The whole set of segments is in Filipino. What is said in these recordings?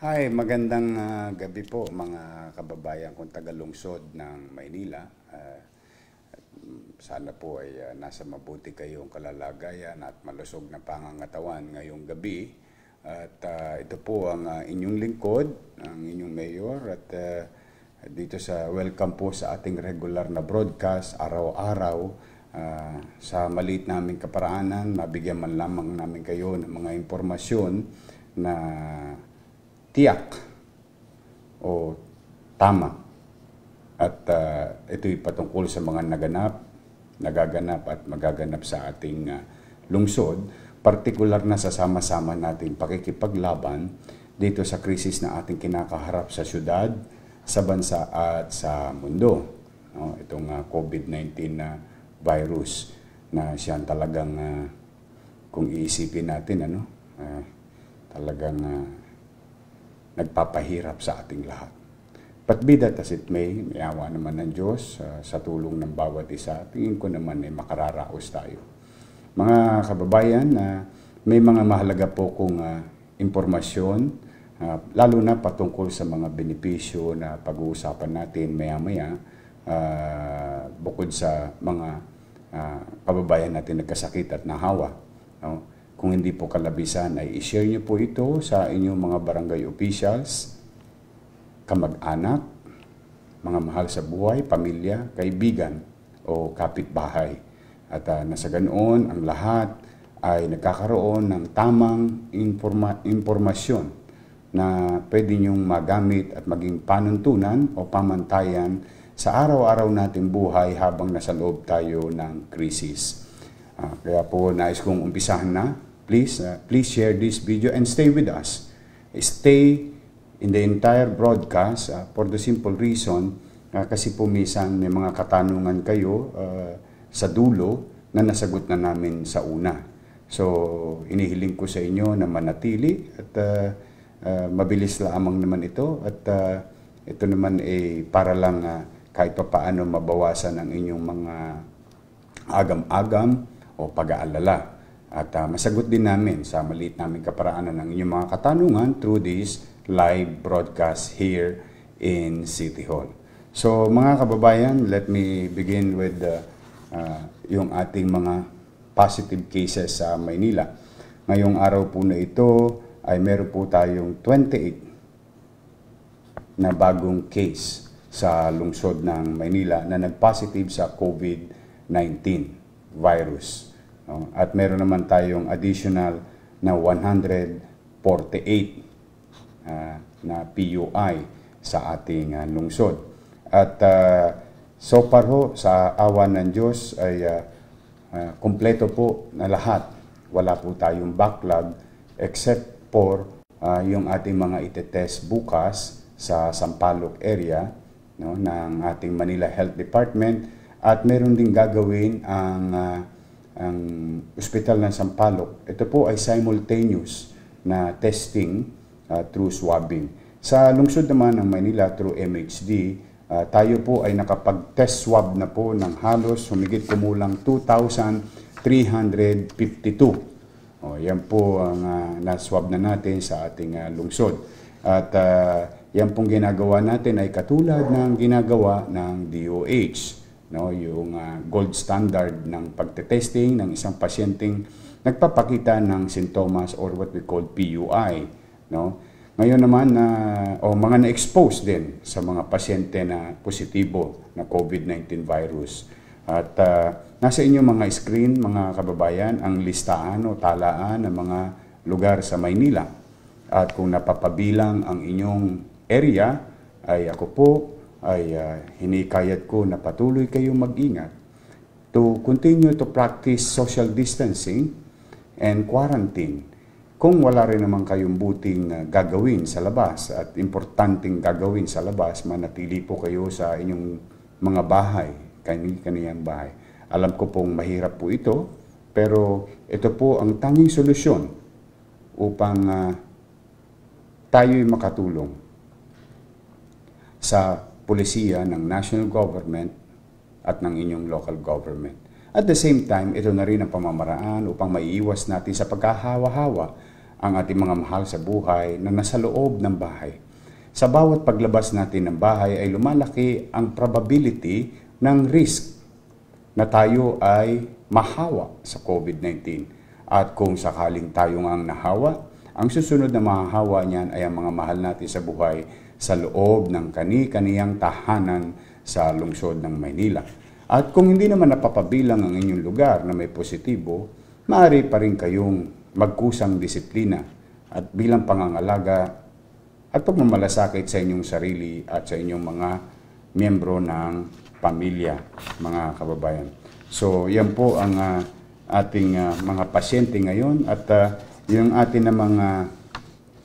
Hi, magandang uh, gabi po mga kababayan kong taga-lungsod ng Maynila. Uh, sana po ay uh, nasa mabuti kayong kalalagayan at malusog na pangangatawan ngayong gabi. At uh, ito po ang uh, inyong lingkod, ang inyong mayor at uh, dito sa welcome po sa ating regular na broadcast araw-araw uh, sa maliit naming kaparaanan, mabigyan man lamang namin kayo ng mga impormasyon na tiyak o tama. At uh, ito'y patungkol sa mga naganap, nagaganap at magaganap sa ating uh, lungsod, partikular na sa sama-sama nating pakikipaglaban dito sa krisis na ating kinakaharap sa syudad, sa bansa at sa mundo. No, itong uh, ah, COVID-19 na uh, virus na siyang talagang uh, kung iisipin natin ano, uh, talagang uh, nagpapahirap sa ating lahat. But be that as it may, may awa naman ng Diyos uh, sa tulong ng bawat isa. Tingin ko naman ay eh, makararaos tayo. Mga kababayan, uh, may mga mahalaga po kong uh, impormasyon, uh, lalo na patungkol sa mga benepisyo na pag-uusapan natin maya-maya uh, bukod sa mga uh, kababayan natin nagkasakit at nahawa. No? Kung hindi po kalabisan ay ishare niyo po ito sa inyong mga barangay officials, kamag-anak, mga mahal sa buhay, pamilya, kaibigan o kapitbahay. At uh, nasa ganoon ang lahat ay nagkakaroon ng tamang informa- impormasyon na pwede niyong magamit at maging panuntunan o pamantayan sa araw-araw nating buhay habang nasa loob tayo ng krisis. Uh, kaya po nais kong umpisahan na please, uh, please share this video and stay with us. Stay in the entire broadcast uh, for the simple reason uh, kasi po minsan may mga katanungan kayo uh, sa dulo na nasagot na namin sa una. So, inihiling ko sa inyo na manatili at uh, uh, mabilis lamang naman ito at uh, ito naman ay eh, para lang uh, kahit pa paano mabawasan ang inyong mga agam-agam o pag-aalala. At uh, masagot din namin sa maliit naming kaparaanan ng inyong mga katanungan through this live broadcast here in City Hall. So mga kababayan, let me begin with uh, uh, yung ating mga positive cases sa Maynila. Ngayong araw po na ito ay meron po tayong 28 na bagong case sa lungsod ng Maynila na nagpositive sa COVID-19 virus. Um, at meron naman tayong additional na 148 uh, ah, na PUI sa ating uh, lungsod. At uh, so far ho, sa awan ng Diyos ay uh, uh, kompleto po na lahat. Wala po tayong backlog except for uh, yung ating mga itetest bukas sa Sampaloc area no, ng ating Manila Health Department at meron din gagawin ang uh, ang ospital ng Sampaloc, ito po ay simultaneous na testing uh, through swabbing. Sa lungsod naman ng Manila through MHD, uh, ah, tayo po ay nakapag-test swab na po ng halos humigit kumulang 2,352. O, yan po ang uh, na-swab na natin sa ating uh, lungsod. At uh, yan pong ginagawa natin ay katulad ng ginagawa ng DOH no yung uh, gold standard ng pagte-testing ng isang pasyenteng nagpapakita ng sintomas or what we call PUI no ngayon naman na uh, o oh, mga na-expose din sa mga pasyente na positibo na COVID-19 virus at uh, nasa inyo mga screen mga kababayan ang listahan o talaan ng mga lugar sa Maynila at kung napapabilang ang inyong area ay ako po ay uh, hinikayat ko na patuloy kayong mag-ingat to continue to practice social distancing and quarantine kung wala rin naman kayong buting uh, gagawin sa labas at importanteng gagawin sa labas, manatili po kayo sa inyong mga bahay, kani kaniyang bahay. Alam ko pong mahirap po ito, pero ito po ang tanging solusyon upang uh, tayo'y makatulong sa polisiya ng national government at ng inyong local government. At the same time, ito na rin ang pamamaraan upang maiiwas natin sa pagkahawa-hawa ang ating mga mahal sa buhay na nasa loob ng bahay. Sa bawat paglabas natin ng bahay ay lumalaki ang probability ng risk na tayo ay mahawa sa COVID-19. At kung sakaling tayo nga ang nahawa, ang susunod na mahahawa niyan ay ang mga mahal natin sa buhay sa loob ng kani-kaniyang tahanan sa lungsod ng Maynila. At kung hindi naman napapabilang ang inyong lugar na may positibo, maaari pa rin kayong magkusang disiplina at bilang pangangalaga at pagmamalasakit sa inyong sarili at sa inyong mga miyembro ng pamilya, mga kababayan. So, yan po ang uh, ating uh, mga pasyente ngayon at uh, yung ating na mga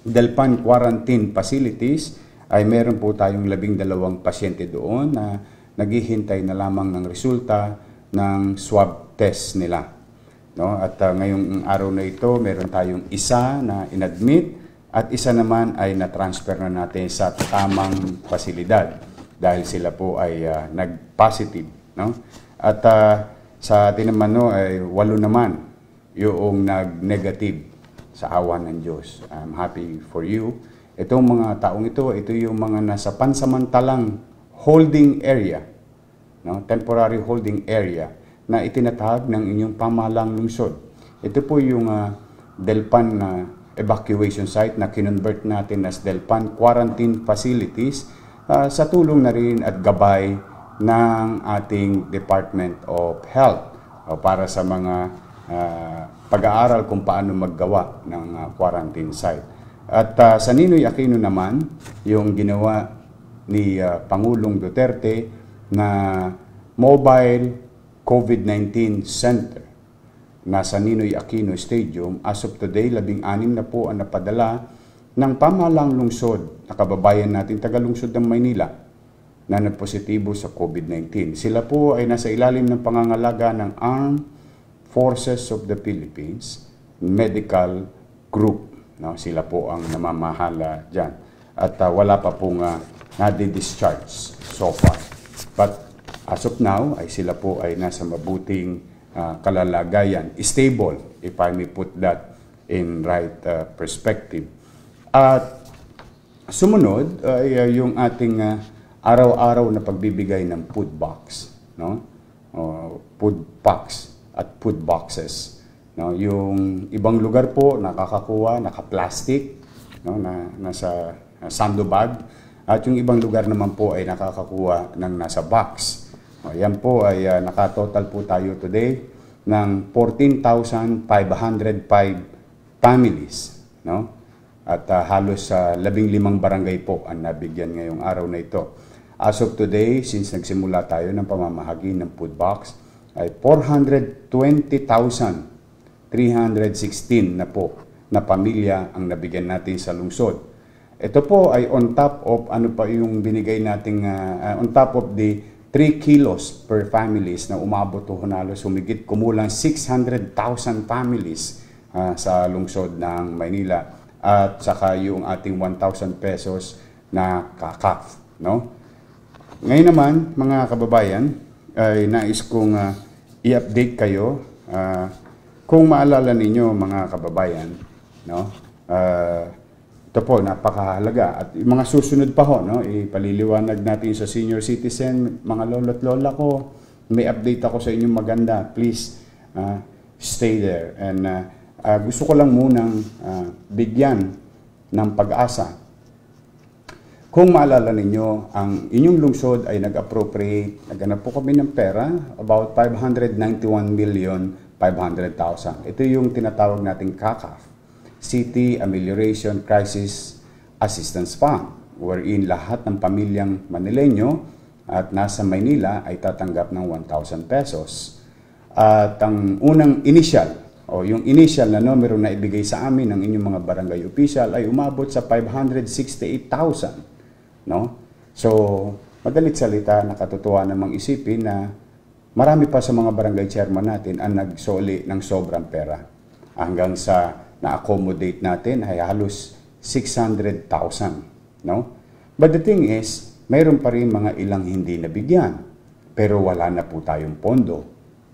Delpan Quarantine Facilities ay meron po tayong labing dalawang pasyente doon na naghihintay na lamang ng resulta ng swab test nila. No? At uh, ngayong araw na ito, meron tayong isa na inadmit at isa naman ay na-transfer na natin sa tamang pasilidad dahil sila po ay uh, nag-positive. No? At uh, sa atin naman no, ay walo naman yung nag-negative sa awan ng Diyos. I'm happy for you Itong mga taong ito, ito yung mga nasa pansamantalang holding area, no? temporary holding area na itinatag ng inyong pamalang lungsod. Ito po yung uh, Delpan na uh, evacuation site na kinonvert natin as Delpan Quarantine Facilities uh, sa tulong na rin at gabay ng ating Department of Health uh, para sa mga uh, pag-aaral kung paano maggawa ng uh, quarantine site. At uh, sa Ninoy Aquino naman, yung ginawa ni uh, Pangulong Duterte na mobile COVID-19 center na sa Ninoy Aquino Stadium, as of today, labing anim na po ang napadala ng pamalang lungsod na kababayan natin, tagalungsod ng Maynila, na nagpositibo sa COVID-19. Sila po ay nasa ilalim ng pangangalaga ng Armed Forces of the Philippines Medical Group No? Sila po ang namamahala diyan At uh, wala pa pong uh, ah, na discharge so far. But as of now, ay sila po ay nasa mabuting uh, kalalagayan. Stable, if I may put that in right uh, perspective. At sumunod ay uh, yung ating uh, araw-araw na pagbibigay ng food box. No? Uh, food packs at food boxes No, yung ibang lugar po nakakakuha naka-plastic no na nasa uh, sando bag at yung ibang lugar naman po ay nakakakuha ng nasa box. O, yan po ay uh, nakatotal po tayo today ng 14,505 families, no? At uh, halos sa uh, 15 barangay po ang nabigyan ngayong araw na ito. As of today, since nagsimula tayo ng pamamahagi ng food box, ay 420,000 316 na po na pamilya ang nabigyan natin sa lungsod. Ito po ay on top of ano pa yung binigay nating uh, on top of the 3 kilos per families na umabot to halos humigit kumulang 600,000 families uh, sa lungsod ng Maynila at saka yung ating 1,000 pesos na kakaf, no? Ngayon naman mga kababayan ay nais kong uh, i-update kayo uh, kung maalala ninyo mga kababayan, no? Uh, ito po, napakahalaga. At yung mga susunod pa ho, no? ipaliliwanag natin sa senior citizen, mga lolo't lola ko, may update ako sa inyo maganda. Please, uh, stay there. And uh, uh, gusto ko lang munang uh, bigyan ng pag-asa. Kung maalala ninyo, ang inyong lungsod ay nag-appropriate, naganap po kami ng pera, about 591 million 500,000. Ito yung tinatawag nating CACAF, City Amelioration Crisis Assistance Fund, wherein lahat ng pamilyang Manileño at nasa Maynila ay tatanggap ng 1,000 pesos. At ang unang initial o yung initial na numero na ibigay sa amin ng inyong mga barangay official ay umabot sa 568,000. No? So, madalit salita, nakatutuwa namang isipin na marami pa sa mga barangay chairman natin ang nagsoli ng sobrang pera. Hanggang sa na-accommodate natin ay halos 600,000. No? But the thing is, mayroon pa rin mga ilang hindi nabigyan. Pero wala na po tayong pondo.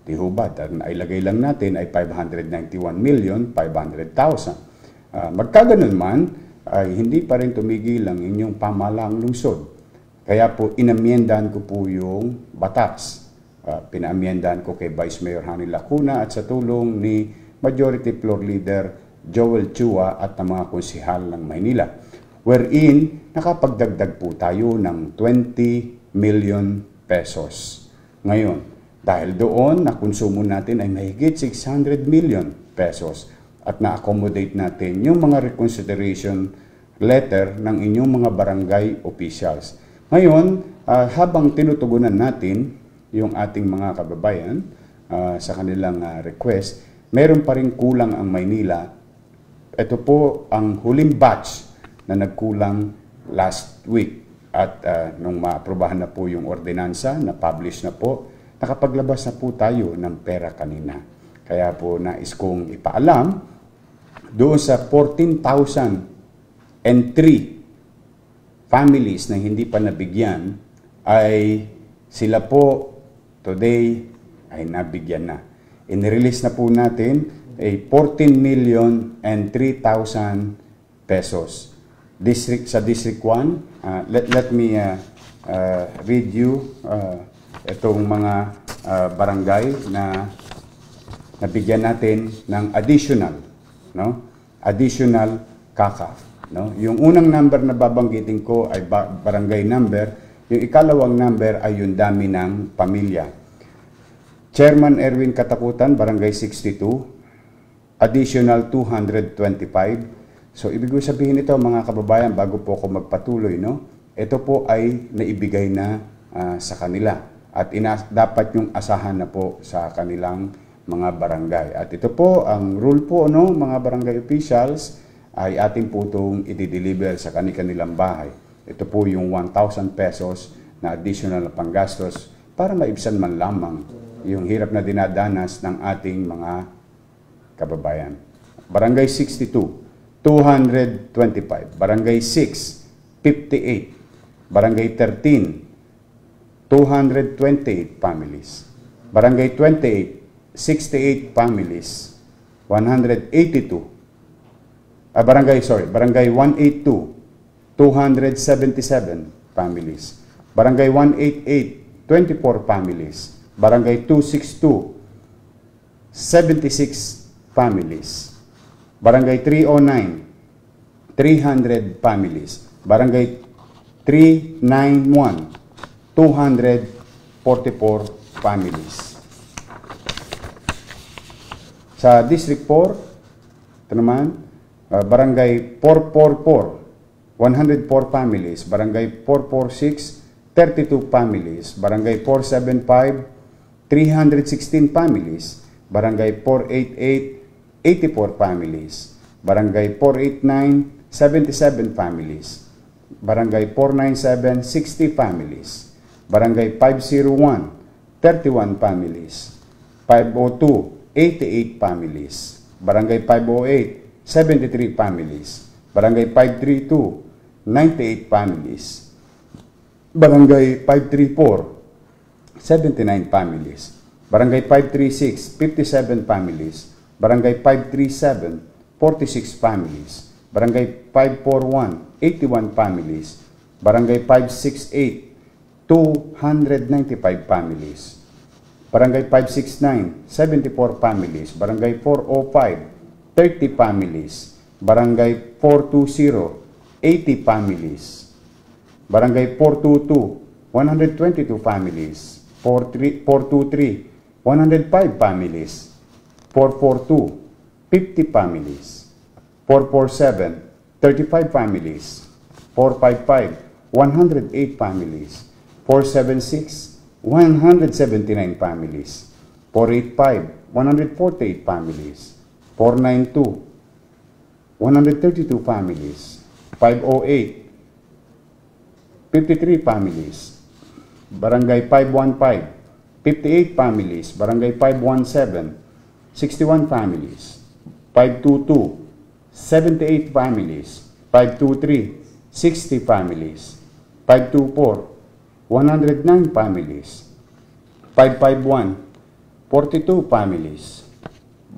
Di ho ba? Ang ilagay lang natin ay 591 million 500,000. Uh, ah, magkaganon man, ay hindi pa rin tumigil ang inyong pamalaang lungsod. Kaya po, inamyendahan ko po yung batas Uh, ah, pinaamyendahan ko kay Vice Mayor Hani Lacuna at sa tulong ni Majority Floor Leader Joel Chua at ng mga konsihal ng Maynila wherein nakapagdagdag po tayo ng 20 million pesos. Ngayon, dahil doon nakonsumo natin ay mahigit 600 million pesos at na-accommodate natin yung mga reconsideration letter ng inyong mga barangay officials. Ngayon, uh, habang tinutugunan natin yung ating mga kababayan uh, sa kanilang uh, request, meron pa rin kulang ang Maynila. Ito po ang huling batch na nagkulang last week at uh, nung maaprobahan na po yung ordinansa, na-publish na po, nakapaglabas na po tayo ng pera kanina. Kaya po nais kong ipaalam doon sa 14,003 families na hindi pa nabigyan ay sila po today ay nabigyan na. Inirelease na po natin ay 14 million and 3,000 pesos. District, sa District 1, uh, let, let me uh, uh, read you uh, itong mga uh, barangay na nabigyan natin ng additional, no? additional CACAF. No? Yung unang number na babanggitin ko ay ba- barangay number yung ikalawang number ay yung dami ng pamilya. Chairman Erwin Katakutan, Barangay 62, additional 225. So, ibig sabihin ito mga kababayan, bago po ako magpatuloy, no? ito po ay naibigay na uh, sa kanila at ina- dapat yung asahan na po sa kanilang mga barangay. At ito po, ang rule po, no, mga barangay officials, ay ating putong itideliver i-deliver sa kanilang bahay. Ito po yung 1,000 pesos na additional na panggastos para maibsan man lamang yung hirap na dinadanas ng ating mga kababayan. Barangay 62, 225. Barangay 6, 58. Barangay 13, 228 families. Barangay 28, 68 families. 182. Ah, barangay, sorry, barangay 182, 277 families. Barangay 188, 24 families. Barangay 262, 76 families. Barangay 309, 300 families. Barangay 391, 244 families. Sa District 4, ito naman, uh, Barangay 444, 104 families, Barangay 446, 32 families, Barangay 475, 316 families, Barangay 488, 84 families, Barangay 489, 77 families, Barangay 497, 60 families, Barangay 501, 31 families, 502, 88 families, Barangay 508, 73 families, Barangay 532, 98 families. Barangay 534, 79 families. Barangay 536, 57 families. Barangay 537, 46 families. Barangay 541, 81 families. Barangay 568, 295 families. Barangay 569, 74 families. Barangay 405, 30 families. Barangay 420, 80 families. Barangay 422, 122 families. 423, 423 105 families. 442, 50 families. 447, 35 families. 455, 108 families. 476, 179 families. 485, 148 families. 492, 132 families. 508. 53 families. Barangay 515. 58 families. Barangay 517. 61 families. 522. 78 families. 523. 60 families. 524. 109 families. 551. 42 families.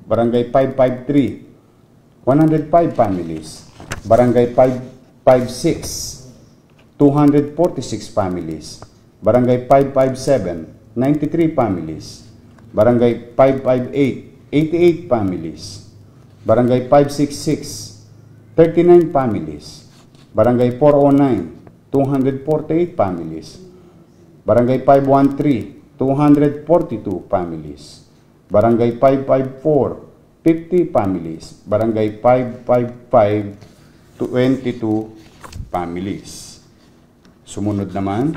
Barangay 553. 105 families. Barangay 5 556, 246 families. Barangay 557, 93 families. Barangay 558, 88 families. Barangay 566, 39 families. Barangay 409, 248 families. Barangay 513, 242 families. Barangay 554, 50 families. Barangay 555, 22 families. Sumunod naman,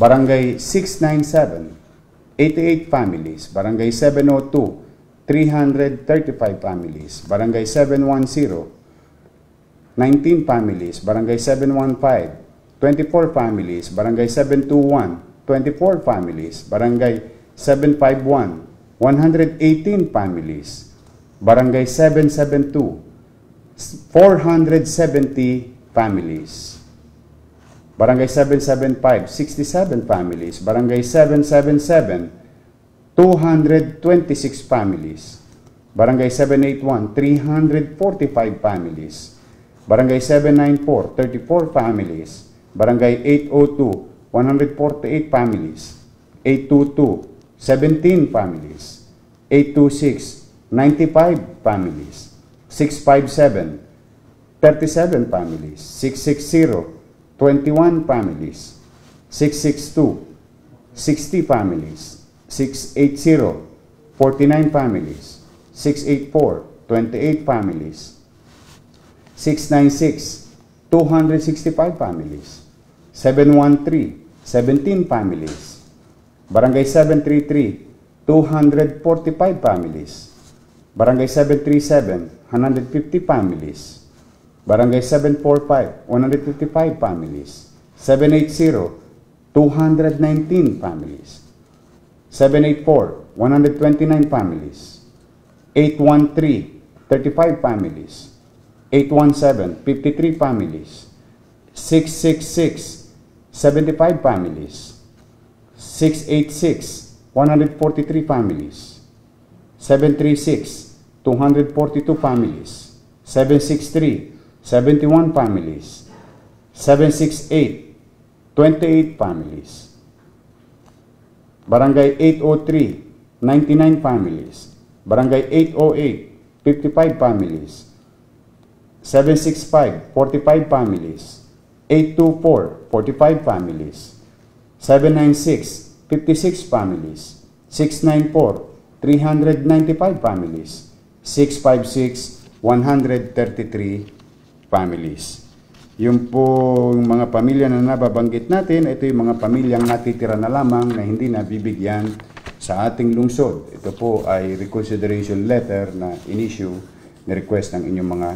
Barangay 697, 88 families. Barangay 702, 335 families. Barangay 710, 19 families. Barangay 715, 24 families. Barangay 721, 24 families. Barangay 751, 118 families. Barangay 772, 470 families. Barangay 775, 67 families. Barangay 777, 226 families. Barangay 781, 345 families. Barangay 794, 34 families. Barangay 802, 148 families. 822, 17 families. 826, 95 families. 657, 37 families. 660, 21 families. 662, 60 families. 680, 49 families. 684, 28 families. 696, 265 families. 713, 17 families. Barangay 733, 245 families. Barangay 737, 150 families. Barangay 745, 155 families. 780, 219 families. 784, 129 families. 813, 35 families. 817, 53 families. 666, 75 families. 686, 143 families. 736, 242 families, 763, 71 families, 768, 28 families, Barangay 803, 99 families, Barangay 808, 55 families, 765, 45 families, 824, 45 families, 796, 56 families, 694, 395 families, 656 133 families. Yung po yung mga pamilya na nababanggit natin, ito yung mga pamilyang natitira na lamang na hindi nabibigyan sa ating lungsod. Ito po ay reconsideration letter na in-issue na request ng inyong mga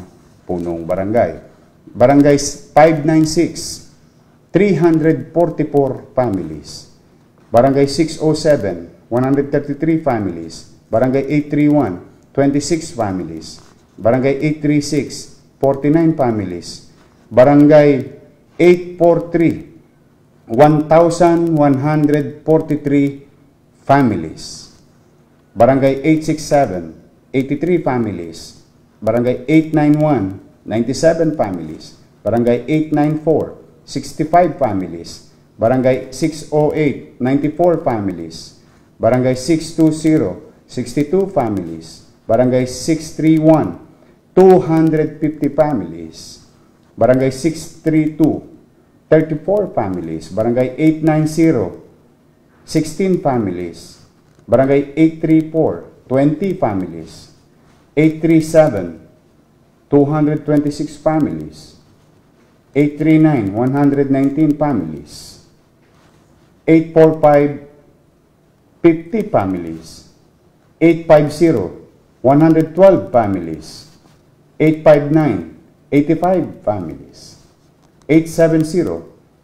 punong barangay. Barangay 596, 344 families. Barangay 607, 133 families. Barangay 831, 26 families. Barangay 836, 49 families. Barangay 843, 1,143 families. Barangay 867, 83 families. Barangay 891, 97 families. Barangay 894, 65 families. Barangay 608, 94 families. Barangay 620, 62 families. Barangay 631, 250 families. Barangay 632, 34 families. Barangay 890, 16 families. Barangay 834, 20 families. 837, 226 families. 839, 119 families. 845, 50 families. 850, 112 families. 859, 85 families. 870,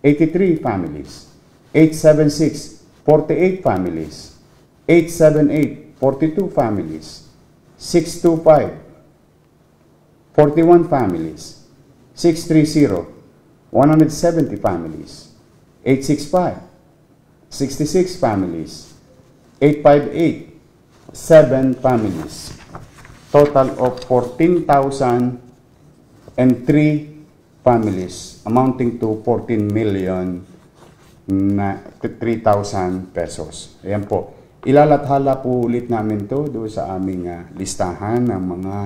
83 families. 876, 48 families. 878, 42 families. 625, 41 families. 630, 170 families. 865, 66 families. 858, 7 families total of 14,003 families amounting to 14 million na 3,000 pesos. Ayan po. Ilalathala po ulit namin to do sa aming uh, listahan ng mga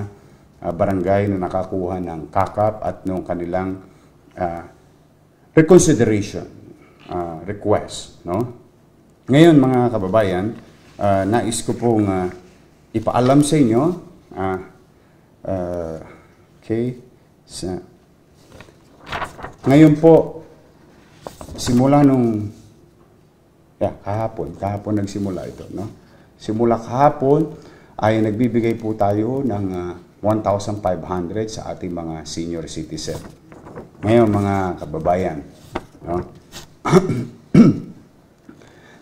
uh, barangay na nakakuha ng kakap at nung kanilang uh, reconsideration uh, request. No? Ngayon mga kababayan, uh, nais ko pong uh, ipaalam sa inyo a uh, e, okay ngayon po simula nung yeah, kahapon kahapon nagsimula ito no simula kahapon ay nagbibigay po tayo ng uh, ah, 1,500 sa ating mga senior citizen ngayon mga kababayan no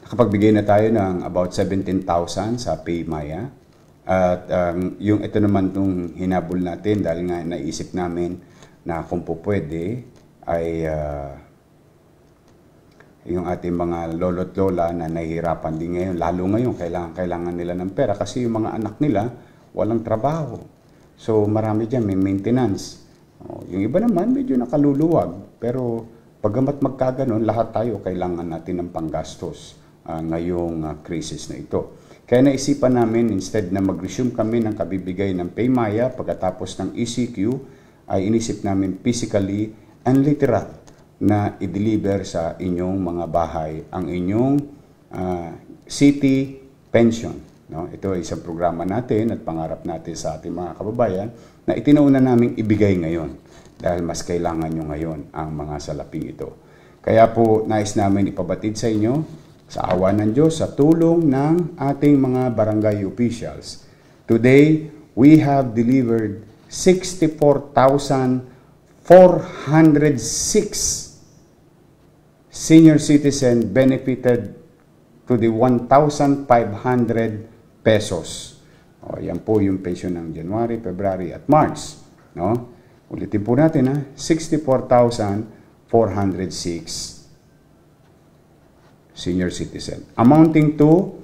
nakapagbigay na tayo ng about 17,000 sa PayMaya at um, yung ito naman itong hinabol natin dahil nga naisip namin na kung po pwede ay uh, yung ating mga lolo't lola na nahihirapan din ngayon, lalo ngayon kailangan, kailangan nila ng pera kasi yung mga anak nila walang trabaho. So marami dyan, may maintenance. O, yung iba naman medyo nakaluluwag pero pagamat magkaganon, lahat tayo kailangan natin ng panggastos uh, ngayong uh, crisis na ito. Kaya naisipan namin instead na mag-resume kami ng kabibigay ng Paymaya pagkatapos ng ECQ ay inisip namin physically and literal na i-deliver sa inyong mga bahay ang inyong uh, city pension. No? Ito ay isang programa natin at pangarap natin sa ating mga kababayan na itinauna naming ibigay ngayon dahil mas kailangan nyo ngayon ang mga salaping ito. Kaya po, nais namin ipabatid sa inyo sa awa ng Diyos sa tulong ng ating mga barangay officials. Today, we have delivered 64,406 senior citizen benefited to the 1,500 pesos. O, yan po yung pension ng January, February at March. No? Ulitin po natin ha, 64,406 senior citizen, amounting to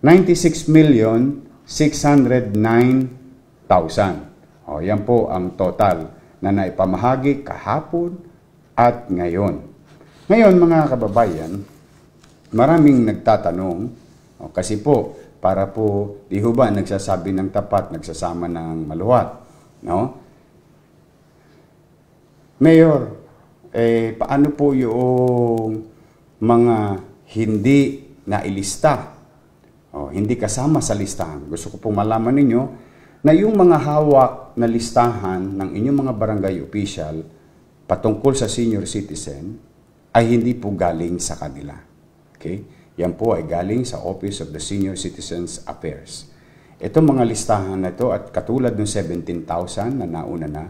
96,609,000. O, yan po ang total na naipamahagi kahapon at ngayon. Ngayon mga kababayan, maraming nagtatanong, o, kasi po para po di ba nagsasabi ng tapat, nagsasama ng maluwat, no? Mayor, eh, paano po yung mga hindi nailista o oh, hindi kasama sa listahan. Gusto ko pong malaman ninyo na yung mga hawak na listahan ng inyong mga barangay official patungkol sa senior citizen ay hindi po galing sa kanila. Okay? Yan po ay galing sa Office of the Senior Citizens Affairs. Itong mga listahan na ito at katulad ng 17,000 na nauna na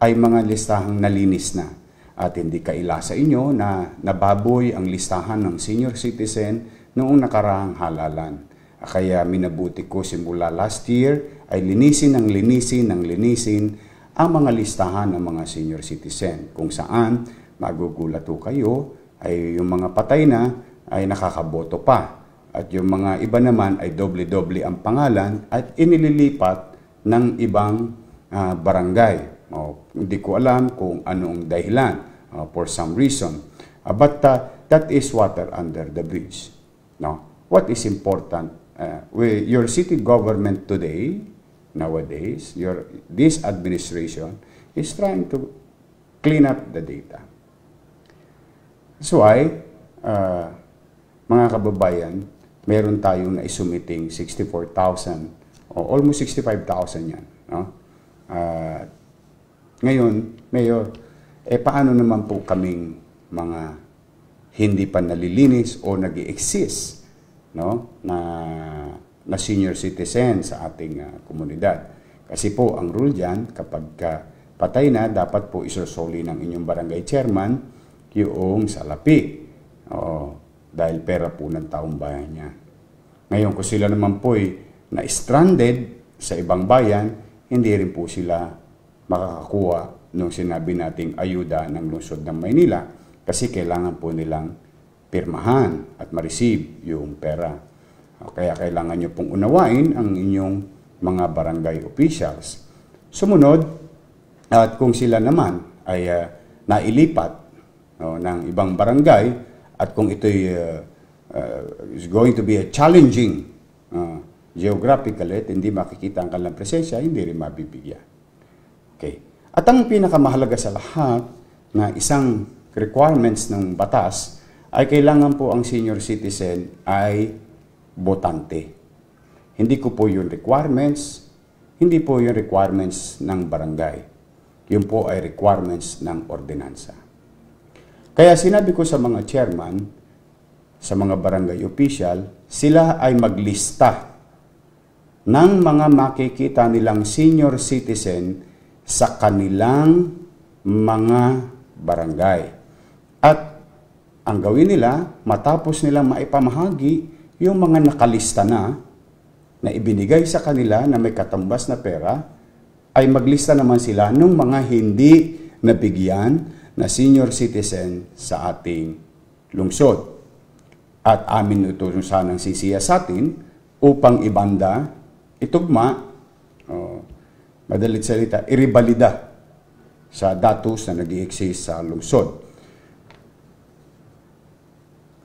ay mga listahang nalinis na at hindi kaila sa inyo na nababoy ang listahan ng senior citizen noong nakaraang halalan. Kaya minabuti ko simula last year ay linisin ang linisin ang linisin ang mga listahan ng mga senior citizen kung saan magugulato kayo ay yung mga patay na ay nakakaboto pa at yung mga iba naman ay doble-doble ang pangalan at inililipat ng ibang uh, barangay. O, hindi ko alam kung anong dahilan uh, for some reason. Uh, but uh, that is water under the bridge. No? What is important? Uh, we, your city government today, nowadays, your, this administration is trying to clean up the data. That's why, uh, mga kababayan, meron tayong naisumiting 64,000 o almost 65,000 yan. No? Uh, ngayon, Mayor, eh paano naman po kaming mga hindi pa nalilinis o nag exist no, na, na senior citizen sa ating uh, komunidad? Kasi po, ang rule dyan, kapag ka patay na, dapat po isusoli ng inyong barangay chairman yung salapi. Oo, dahil pera po ng taong bayan niya. Ngayon, kung sila naman po na-stranded sa ibang bayan, hindi rin po sila makakakuha ng sinabi nating ayuda ng lungsod ng Maynila kasi kailangan po nilang pirmahan at ma-receive yung pera. Kaya kailangan nyo pong unawain ang inyong mga barangay officials. Sumunod, at kung sila naman ay uh, nailipat no, ng ibang barangay at kung ito'y uh, uh, is going to be a challenging uh, geographically at hindi makikita ang kanilang presensya, hindi rin mabibigyan. Okay. At ang pinakamahalaga sa lahat na isang requirements ng batas ay kailangan po ang senior citizen ay botante. Hindi ko po yung requirements, hindi po yung requirements ng barangay. Yun po ay requirements ng ordinansa. Kaya sinabi ko sa mga chairman, sa mga barangay official, sila ay maglista ng mga makikita nilang senior citizen sa kanilang mga barangay. At ang gawin nila, matapos nila maipamahagi yung mga nakalista na na ibinigay sa kanila na may katumbas na pera, ay maglista naman sila ng mga hindi nabigyan na senior citizen sa ating lungsod. At amin ito sanang sisiya sa atin upang ibanda, itugma, oh, madalit salita, iribalida sa datos na nag exist sa lungsod.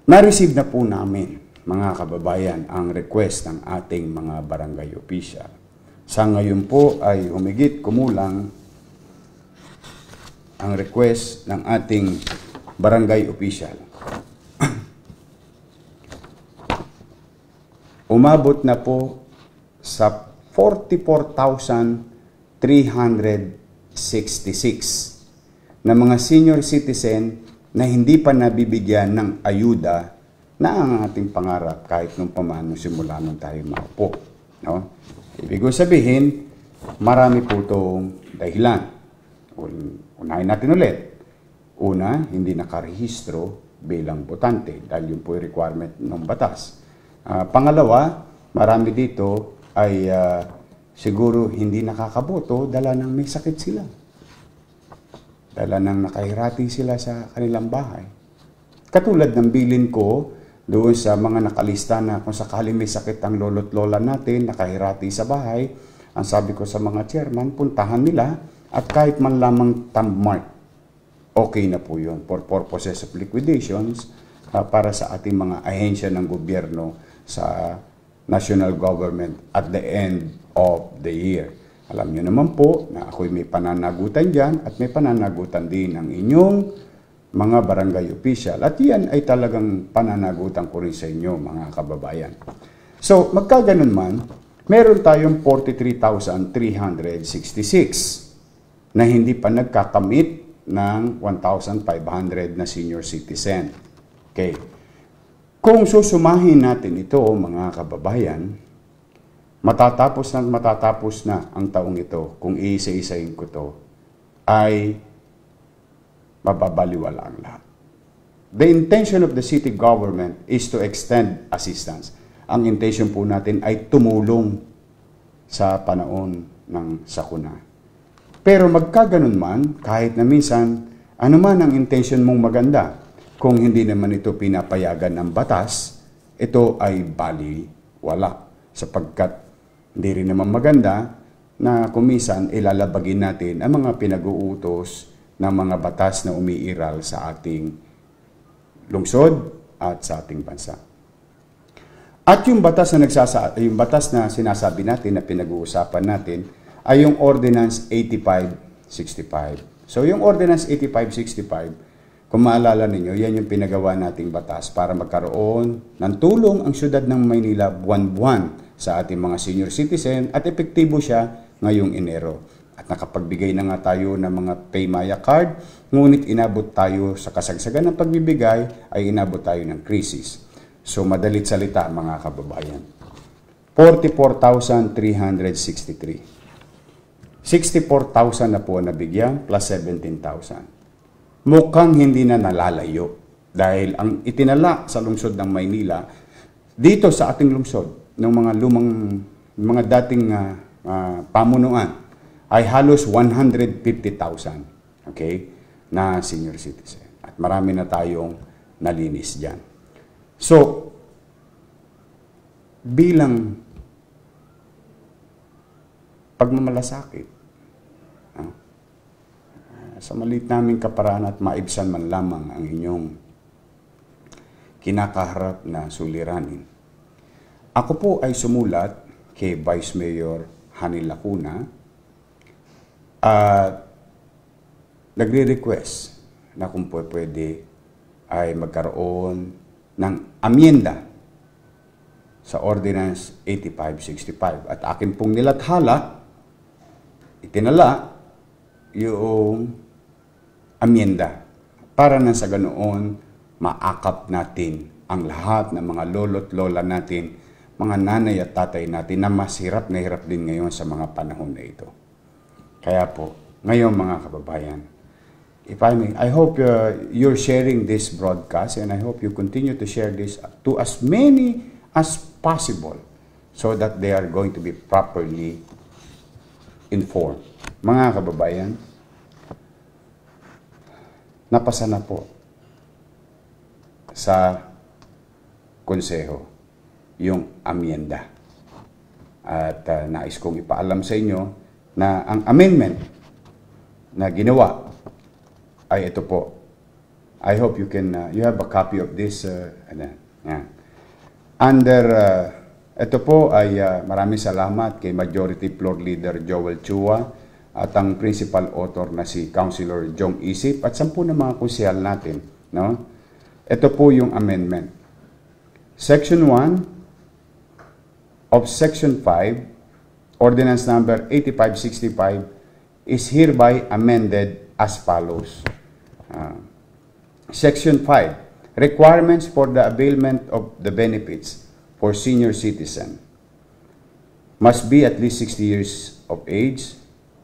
Na-receive na po namin, mga kababayan, ang request ng ating mga barangay official. Sa ngayon po ay humigit kumulang ang request ng ating barangay official. Umabot na po sa 44,000 366 na mga senior citizen na hindi pa nabibigyan ng ayuda na ang ating pangarap kahit nung pamano simula nung tayo maupo. No? Ibig sabihin, marami po itong dahilan. Unahin natin ulit. Una, hindi nakarehistro bilang botante dahil yun po yung requirement ng batas. Uh, pangalawa, marami dito ay uh, siguro hindi nakakaboto dala ng may sakit sila. Dala ng nakahirati sila sa kanilang bahay. Katulad ng bilin ko doon sa mga nakalista na kung sakali may sakit ang lolo't lola natin, nakahirati sa bahay, ang sabi ko sa mga chairman, puntahan nila at kahit man lamang thumb mark, okay na po yun for purposes of liquidations uh, para sa ating mga ahensya ng gobyerno sa national government at the end of the year. Alam nyo naman po na ako'y may pananagutan dyan at may pananagutan din ang inyong mga barangay official. At yan ay talagang pananagutan ko rin sa inyo mga kababayan. So magkaganon man, meron tayong 43,366 na hindi pa nagkakamit ng 1,500 na senior citizen. Okay. Kung susumahin natin ito, mga kababayan, matatapos na matatapos na ang taong ito, kung iisa-isahin ko to, ay mababaliwala ang lahat. The intention of the city government is to extend assistance. Ang intention po natin ay tumulong sa panahon ng sakuna. Pero magkaganon man, kahit na minsan, ano man ang intention mong maganda, kung hindi naman ito pinapayagan ng batas, ito ay bali wala sapagkat hindi rin naman maganda na kumisan ilalabagin natin ang mga pinag-uutos ng mga batas na umiiral sa ating lungsod at sa ating bansa. At yung batas na nagsasa yung batas na sinasabi natin na pinag-uusapan natin ay yung Ordinance 8565. So yung Ordinance 8565 kung maalala ninyo, yan yung pinagawa nating batas para magkaroon ng tulong ang siyudad ng Maynila buwan-buwan sa ating mga senior citizen at epektibo siya ngayong Enero. At nakapagbigay na nga tayo ng mga Paymaya card, ngunit inabot tayo sa kasagsagan ng pagbibigay ay inabot tayo ng krisis. So madalit salita mga kababayan. 44,363. 64,000 na po ang nabigyan plus 17,000 mukhang hindi na nalalayo dahil ang itinala sa lungsod ng Maynila dito sa ating lungsod ng mga lumang mga dating uh, uh, pamunuan ay halos 150,000 okay na senior citizen at marami na tayong nalinis diyan so bilang pagmamalasakit sa malit naming kaparaan at maibsan man lamang ang inyong kinakaharap na suliranin. Ako po ay sumulat kay Vice Mayor Hanil Lacuna at nagre-request na kung pwede ay magkaroon ng amyenda sa Ordinance 8565. At akin pong nilathala, itinala yung amyenda para na sa ganoon maakap natin ang lahat ng mga lolo't lola natin, mga nanay at tatay natin na mas hirap na hirap din ngayon sa mga panahon na ito. Kaya po, ngayon mga kababayan, if I may, I hope uh, you're sharing this broadcast and I hope you continue to share this to as many as possible so that they are going to be properly informed. Mga kababayan, napasa na po sa konseho yung amyenda. At uh, nais kong ipaalam sa inyo na ang amendment na ginawa ay ito po. I hope you can, uh, you have a copy of this. Uh, ano, yeah. Under, uh, ito po ay uh, maraming salamat kay Majority Floor Leader Joel Chua at ang principal author na si Councilor Jong Isip at sampu ng mga konsyal natin. No? Ito po yung amendment. Section 1 of Section 5, Ordinance Number 8565, is hereby amended as follows. Uh, Section 5, Requirements for the Availment of the Benefits for Senior Citizen must be at least 60 years of age,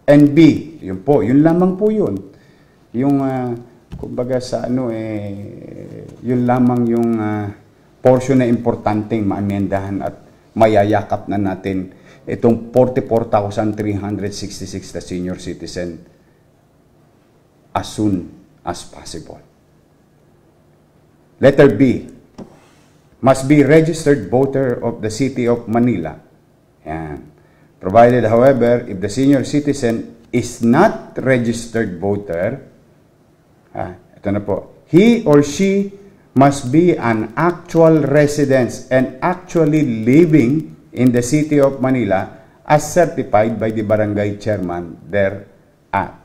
and B. Yun po, yun lamang po yun. Yung, uh, kumbaga sa ano, eh, yun lamang yung uh, portion na importanteng maamendahan at mayayakap na natin itong 44,366 na senior citizen as soon as possible. Letter B, must be registered voter of the City of Manila. Yan Provided, however, if the senior citizen is not registered voter, ah, ito na po, he or she must be an actual resident and actually living in the city of Manila as certified by the barangay chairman there at.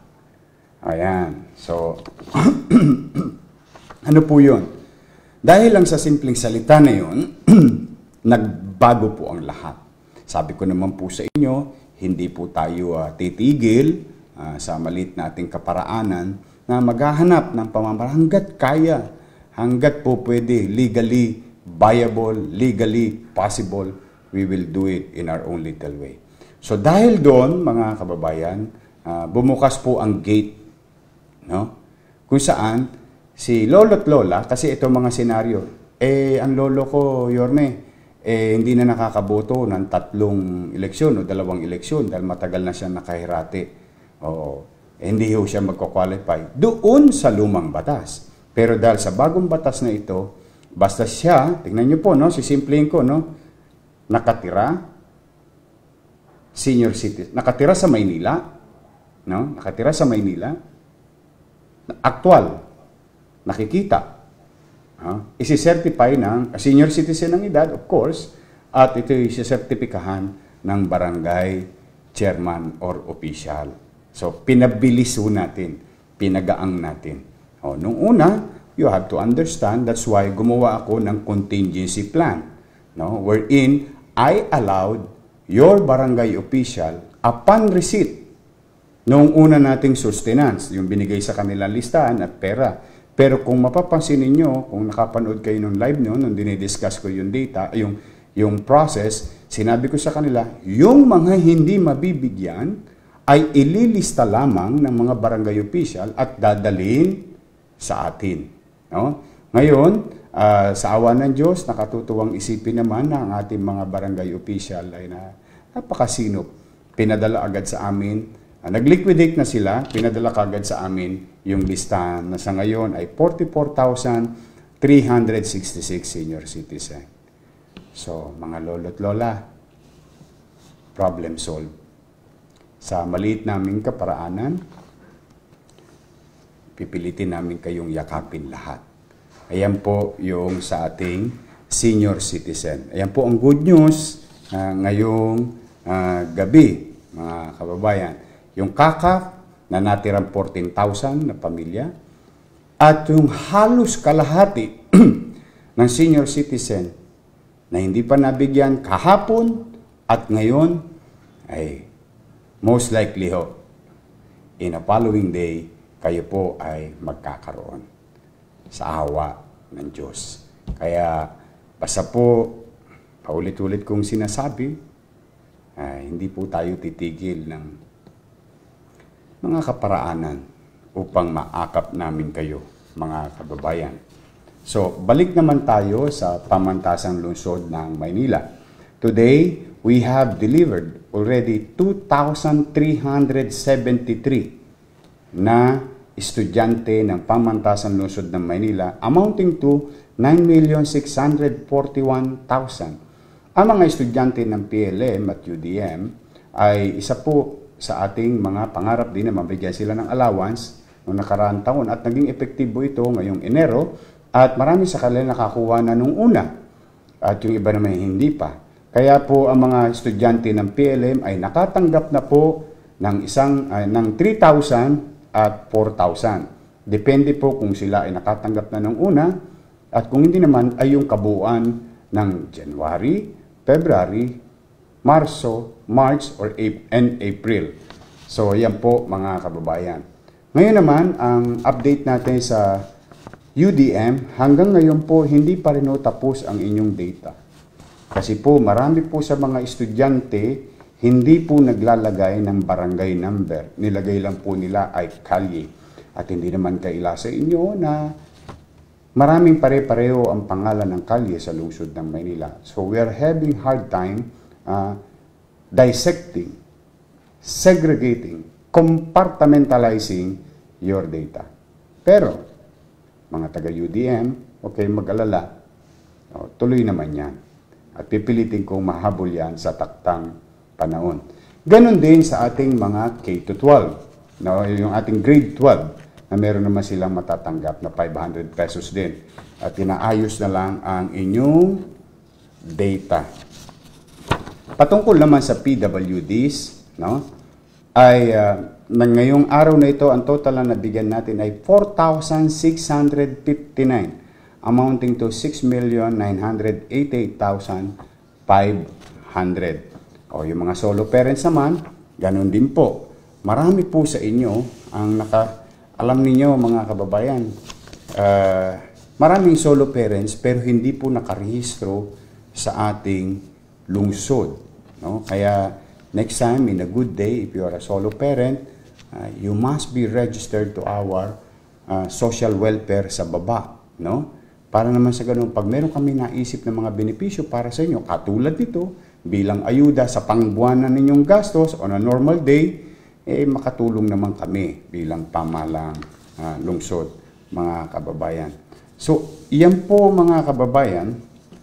Ayan. So, ano po yun? Dahil lang sa simpleng salita na yun, nagbago po ang lahat. Sabi ko naman po sa inyo, hindi po tayo uh, titigil uh, sa malit nating kaparaanan na maghahanap ng pamamaraan hanggat kaya, hanggat po pwede, legally viable, legally possible, we will do it in our own little way. So dahil doon, mga kababayan, uh, bumukas po ang gate, no? Kung saan si lolo't lola, kasi ito mga senaryo, eh ang lolo ko, Yorme, eh, hindi na nakakaboto ng tatlong eleksyon o dalawang eleksyon dahil matagal na siya nakahirate. O, Eh, hindi ho siya magkakwalify doon sa lumang batas. Pero dahil sa bagong batas na ito, basta siya, tingnan niyo po, no, sisimplihin ko, no, nakatira, senior citizen, nakatira sa Maynila, no, nakatira sa Maynila, aktual, nakikita, Ha? Isisertify ng senior citizen ng edad, of course, at ito isisertifikahan ng barangay chairman or official. So, pinabilis natin, pinagaang natin. O, oh, nung una, you have to understand, that's why gumawa ako ng contingency plan, no? wherein I allowed your barangay official upon receipt nung una nating sustenance, yung binigay sa kanila listahan at pera, pero kung mapapansin ninyo, kung nakapanood kayo nung live noon, nung dinidiscuss ko yung data, yung, yung process, sinabi ko sa kanila, yung mga hindi mabibigyan ay ililista lamang ng mga barangay official at dadalhin sa atin. No? Ngayon, uh, sa awa ng Diyos, nakatutuwang isipin naman na ang ating mga barangay official ay na, napakasinop. Pinadala agad sa amin Ah, nag-liquidate na sila, pinadala kagad sa amin yung listahan na sa ngayon ay 44,366 senior citizen. So, mga lolo't lola, problem solved. Sa maliit naming kaparaanan, pipilitin namin kayong yakapin lahat. Ayan po yung sa ating senior citizen. Ayan po ang good news uh, ngayong uh, gabi, mga kababayan yung kaka na natirang 14,000 na pamilya at yung halos kalahati ng senior citizen na hindi pa nabigyan kahapon at ngayon ay most likely ho in a following day kayo po ay magkakaroon sa awa ng Diyos. Kaya basta po paulit-ulit kong sinasabi, ay, hindi po tayo titigil ng mga kaparaanan upang maakap namin kayo, mga kababayan. So, balik naman tayo sa pamantasang lungsod ng Maynila. Today, we have delivered already 2,373 na estudyante ng pamantasang lungsod ng Maynila amounting to 9,641,000. Ang mga estudyante ng PLM at UDM ay isa po sa ating mga pangarap din na mabigyan sila ng allowance noong nakaraang taon at naging epektibo ito ngayong Enero at marami sa kanila nakakuha na nung una at yung iba naman hindi pa. Kaya po ang mga estudyante ng PLM ay nakatanggap na po ng isang uh, ng 3,000 at 4,000. Depende po kung sila ay nakatanggap na nung una at kung hindi naman ay yung kabuuan ng January, February Marso, March, or April, and April. So, ayan po mga kababayan. Ngayon naman, ang update natin sa UDM, hanggang ngayon po, hindi pa rin tapos ang inyong data. Kasi po, marami po sa mga estudyante, hindi po naglalagay ng barangay number. Nilagay lang po nila ay kalye. At hindi naman kaila sa inyo na maraming pare-pareho ang pangalan ng kalye sa lungsod ng Maynila. So we are having hard time uh, dissecting, segregating, compartmentalizing your data. Pero, mga taga-UDM, okay, mag-alala. O, oh, tuloy naman yan. At pipilitin kong mahabol yan sa taktang panahon. Ganon din sa ating mga K-12, no, yung ating grade 12, na meron naman silang matatanggap na 500 pesos din. At inaayos na lang ang inyong data. Patungkol naman sa PWDs, no, ay uh, ah, ng ngayong araw na ito, ang total na nabigyan natin ay 4,659, amounting to 6,988,500. O yung mga solo parents naman, ganun din po. Marami po sa inyo ang naka, alam niyo mga kababayan, uh, maraming solo parents pero hindi po nakarehistro sa ating lungsod. No? Kaya next time, in a good day, if you are a solo parent, uh, you must be registered to our uh, social welfare sa baba. No? Para naman sa ganun, pag meron kami naisip ng mga benepisyo para sa inyo, katulad nito, bilang ayuda sa pangbuwanan ninyong gastos on a normal day, eh makatulong naman kami bilang pamalang uh, lungsod, mga kababayan. So, iyan po mga kababayan,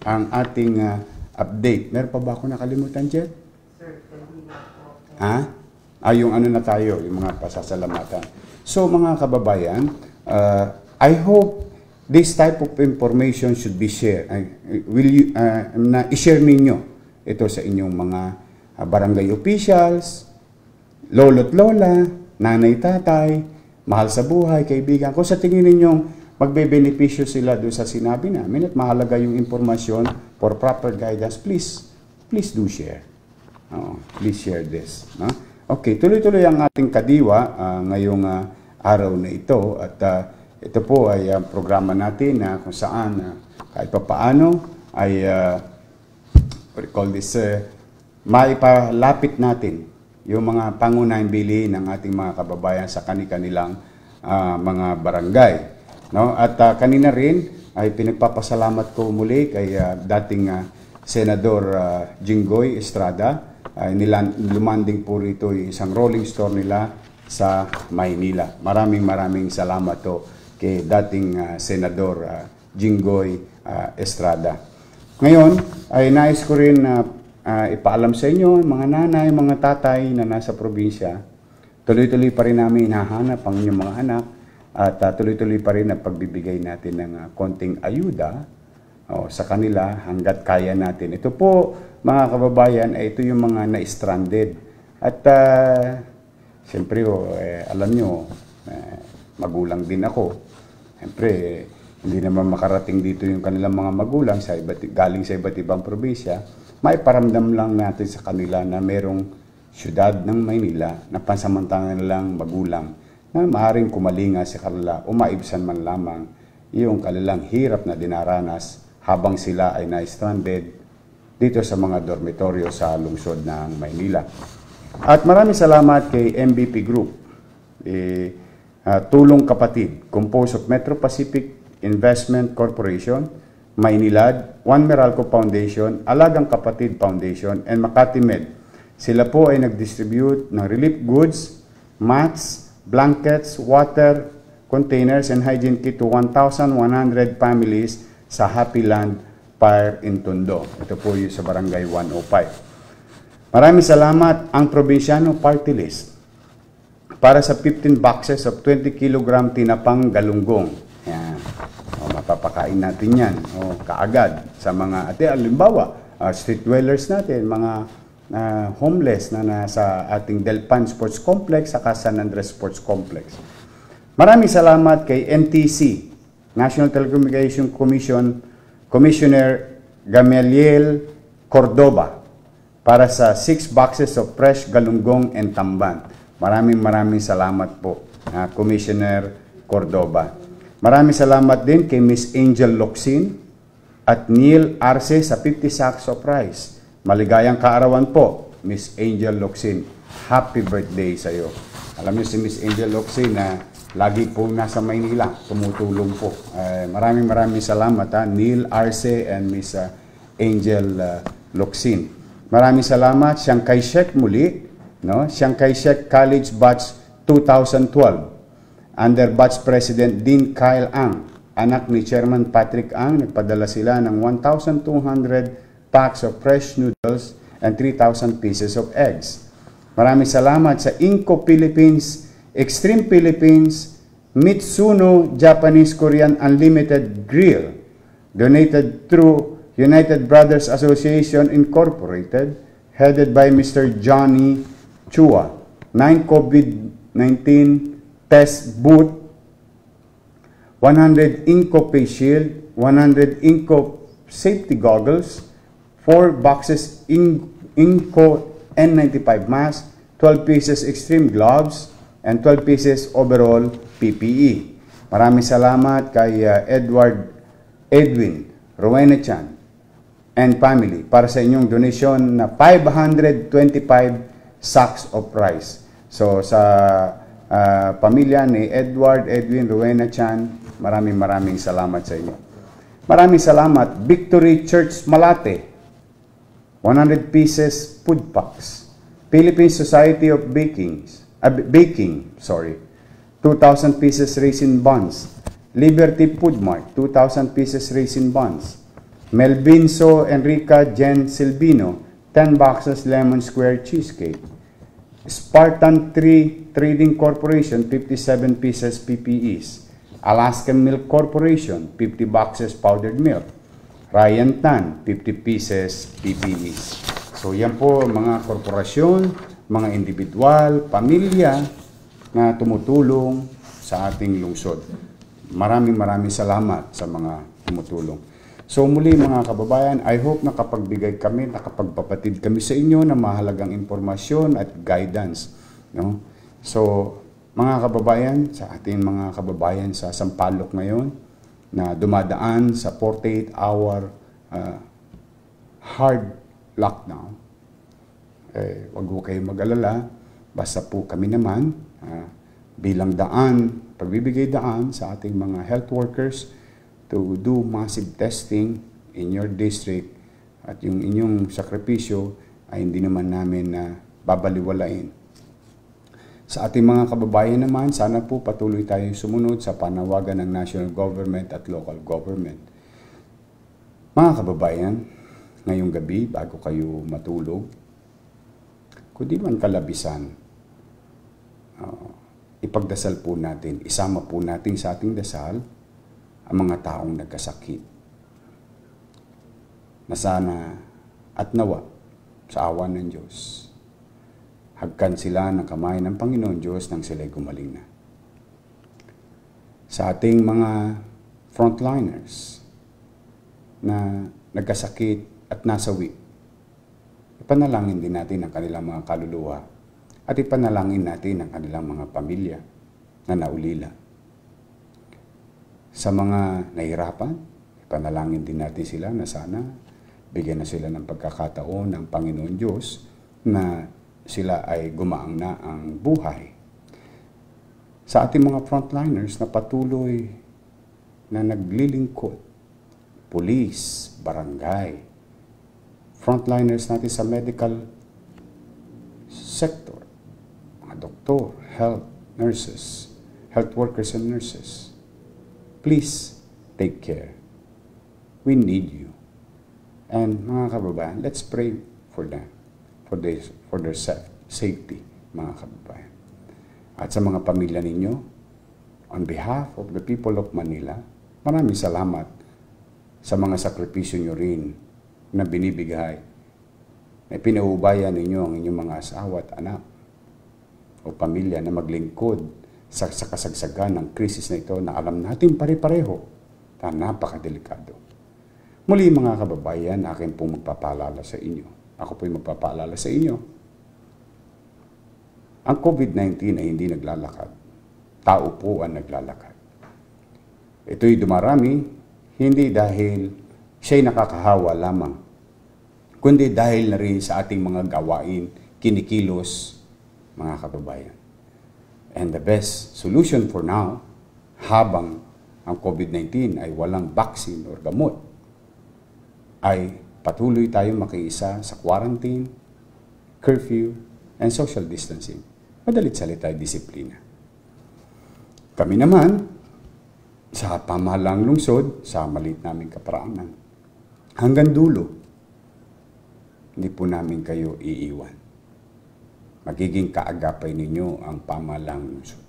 ang ating uh, Update. Meron pa ba ako nakalimutan, Jet? Sir, ha? Ah, yung ano na tayo, yung mga pasasalamatan. So, mga kababayan, uh, I hope this type of information should be shared. Uh, will you, uh, na i-share ninyo ito sa inyong mga uh, barangay officials, lolo't lola, nanay, tatay, mahal sa buhay, kaibigan. Kung sa tingin ninyong magbebenepisyo sila doon sa sinabi namin at mahalaga yung information for proper guidance, please, please do share. Oh, please share this. No? Okay, tuloy-tuloy ang ating kadiwa uh, ngayong uh, araw na ito at uh, ito po ay uh, programa natin na uh, kung saan uh, kahit pa paano ay uh, what call this, uh, maipalapit natin yung mga pangunahing bilihin ng ating mga kababayan sa kanilang uh, mga barangay. No? At uh, kanina rin ay pinagpapasalamat ko muli kay uh, dating uh, Senador uh, Jinggoy Estrada. Ay nilan, lumanding po rito isang rolling store nila sa Maynila. Maraming maraming salamat po kay dating uh, Senador uh, Jinggoy uh, Estrada. Ngayon ay nais ko rin uh, uh, ipaalam sa inyo, mga nanay, mga tatay na nasa probinsya, tuloy-tuloy pa rin namin hinahanap ang inyong mga anak at uh, tuloy-tuloy pa rin ang pagbibigay natin ng uh, konting ayuda oh, sa kanila hanggat kaya natin. Ito po mga kababayan, ay ito yung mga na-stranded. At uh, siyempre, oh, eh, alam nyo, eh, magulang din ako. Siyempre, eh, hindi naman makarating dito yung kanilang mga magulang sa iba't, galing sa iba't ibang probinsya. May paramdam lang natin sa kanila na merong syudad ng Maynila na pansamantangan lang magulang na maaring kumalinga si Carla o maibsan man lamang iyong kanilang hirap na dinaranas habang sila ay na-stranded dito sa mga dormitoryo sa lungsod ng Maynila. At maraming salamat kay MVP Group, eh, uh, Tulong Kapatid, composed of Metro Pacific Investment Corporation, Maynilad, One Meralco Foundation, Alagang Kapatid Foundation, and Makati Med. Sila po ay nag-distribute ng relief goods, mats, blankets, water, containers, and hygiene kit to 1,100 families sa Happy Land Fire in Tondo. Ito po yung sa Barangay 105. Maraming salamat ang Probinsyano Party List para sa 15 boxes of 20 kg tinapang galunggong. Yan. O, mapapakain natin yan. O, kaagad sa mga, ate, alimbawa, uh, ah, street dwellers natin, mga na homeless na nasa ating Delpan Sports Complex sa San Andres Sports Complex. Maraming salamat kay NTC, National Telecommunication Commission, Commissioner Gamaliel Cordoba para sa 6 boxes of fresh galunggong and tamban. Maraming maraming salamat po, uh, Commissioner Cordoba. Maraming salamat din kay Miss Angel Loxin at Neil Arce sa 50 sacks of rice Maligayang kaarawan po, Miss Angel Loxin. Happy birthday sa iyo. Alam niyo si Miss Angel Loxin na lagi po nasa Maynila, tumutulong po. Uh, maraming maraming salamat ha, ah, Neil Arce and Miss ah, Angel uh, Loxin. Maraming salamat siyang Kai-shek muli, no? Siyang Kai-shek College Batch 2012 under Batch President Dean Kyle Ang. Anak ni Chairman Patrick Ang, nagpadala sila ng 1,200 packs of fresh noodles, and 3,000 pieces of eggs. Maraming salamat sa Inco Philippines, Extreme Philippines, Mitsuno Japanese Korean Unlimited Grill, donated through United Brothers Association Incorporated, headed by Mr. Johnny Chua. Nine COVID-19 test booth, 100 Inco face shield, 100 Inco safety goggles, 4 boxes in Inco N95 mask, 12 pieces extreme gloves, and 12 pieces overall PPE. Maraming salamat kay uh, Edward Edwin Rowena Chan and family para sa inyong donation na 525 sacks of rice. So sa uh, pamilya ni Edward Edwin Rowena Chan, maraming maraming salamat sa inyo. Maraming salamat Victory Church Malate 100 pieces food packs. Philippine Society of Baking, uh, Baking, sorry, 2,000 pieces raisin buns. Liberty Food Mart, 2,000 pieces raisin buns. Melvinso Enrica Jen Silvino, 10 boxes lemon square cheesecake. Spartan 3 Trading Corporation, 57 pieces PPEs. Alaskan Milk Corporation, 50 boxes powdered milk. Ryan Tan, 50 pieces PPE. So yan po mga korporasyon, mga individual, pamilya na tumutulong sa ating lungsod. Maraming maraming salamat sa mga tumutulong. So muli mga kababayan, I hope nakapagbigay kami, nakapagpapatid kami sa inyo ng mahalagang impormasyon at guidance. No? So mga kababayan, sa ating mga kababayan sa Sampalok ngayon, na dumadaan sa 48-hour uh, hard lockdown. Eh, wag po kayong mag-alala. Basta po kami naman uh, bilang daan, pagbibigay daan sa ating mga health workers to do massive testing in your district at yung inyong sakripisyo ay hindi naman namin na uh, babaliwalain. Sa ating mga kababayan naman, sana po patuloy tayong sumunod sa panawagan ng national government at local government. Mga kababayan, ngayong gabi bago kayo matulog, kundi man kalabisan, uh, ipagdasal po natin, isama po natin sa ating dasal ang mga taong nagkasakit. Na sana at nawa sa awa ng Diyos hagkan sila ng kamay ng Panginoon Diyos nang sila'y gumaling na. Sa ating mga frontliners na nagkasakit at nasawi, ipanalangin din natin ang kanilang mga kaluluwa at ipanalangin natin ang kanilang mga pamilya na naulila. Sa mga nahirapan, ipanalangin din natin sila na sana bigyan na sila ng pagkakataon ng Panginoon Diyos na sila ay gumaang na ang buhay. Sa ating mga frontliners na patuloy na naglilingkod, police, barangay, frontliners natin sa medical sector, mga doktor, health, nurses, health workers and nurses, please take care. We need you. And mga kababayan, let's pray for them for their, for their safety, mga kababayan. At sa mga pamilya ninyo, on behalf of the people of Manila, maraming salamat sa mga sakripisyo nyo rin na binibigay na pinaubayan ninyo ang inyong mga asawa at anak o pamilya na maglingkod sa, sa kasagsagan ng krisis na ito na alam natin pare-pareho na napakadelikado. Muli mga kababayan, akin pong magpapalala sa inyo ako po'y magpapaalala sa inyo. Ang COVID-19 ay hindi naglalakad. Tao po ang naglalakad. Ito'y dumarami, hindi dahil siya'y nakakahawa lamang, kundi dahil na rin sa ating mga gawain, kinikilos, mga kababayan. And the best solution for now, habang ang COVID-19 ay walang vaccine or gamot, ay patuloy tayong makiisa sa quarantine, curfew, and social distancing. Madalit salita ay disiplina. Kami naman, sa pamahalang lungsod, sa maliit naming kaparaanan, hanggang dulo, hindi po namin kayo iiwan. Magiging kaagapay ninyo ang pamahalang lungsod.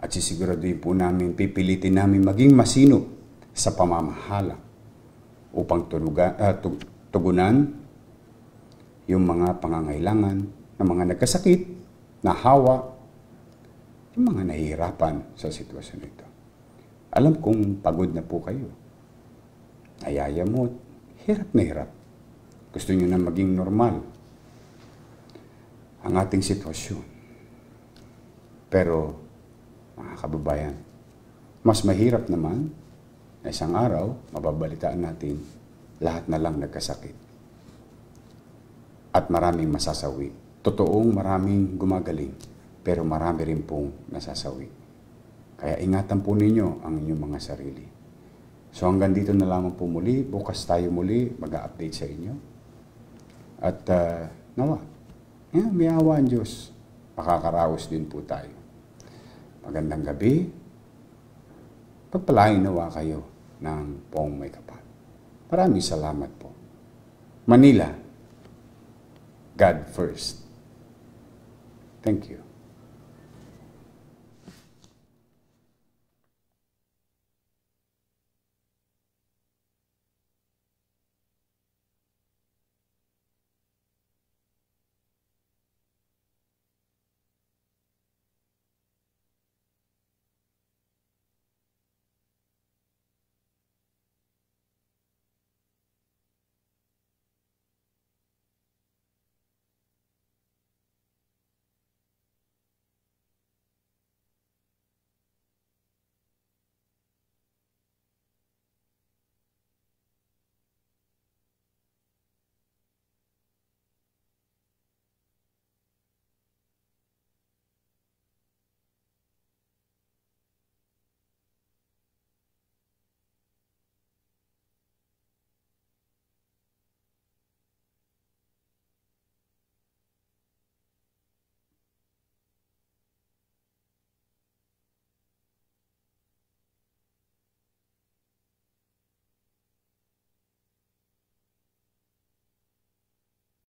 At sisiguraduhin po namin, pipilitin namin maging masino sa pamamahala upang tulugan, uh, ah, tugunan yung mga pangangailangan ng mga nagkasakit, nahawa, yung mga nahihirapan sa sitwasyon nito. Alam kong pagod na po kayo. Ayaya mo, hirap na hirap. Gusto nyo na maging normal ang ating sitwasyon. Pero, mga kababayan, mas mahirap naman na isang araw, mababalitaan natin, lahat na lang nagkasakit. At maraming masasawi. Totoong maraming gumagaling, pero marami rin pong nasasawi. Kaya ingatan po ninyo ang inyong mga sarili. So hanggang dito na lamang po muli. Bukas tayo muli mag-update sa inyo. At uh, nawa, yeah, may awa ang Diyos. Makakaraos din po tayo. Magandang gabi. Pagpalain nawa kayo ng Pong May Kapal. Maraming salamat po. Manila, God first. Thank you.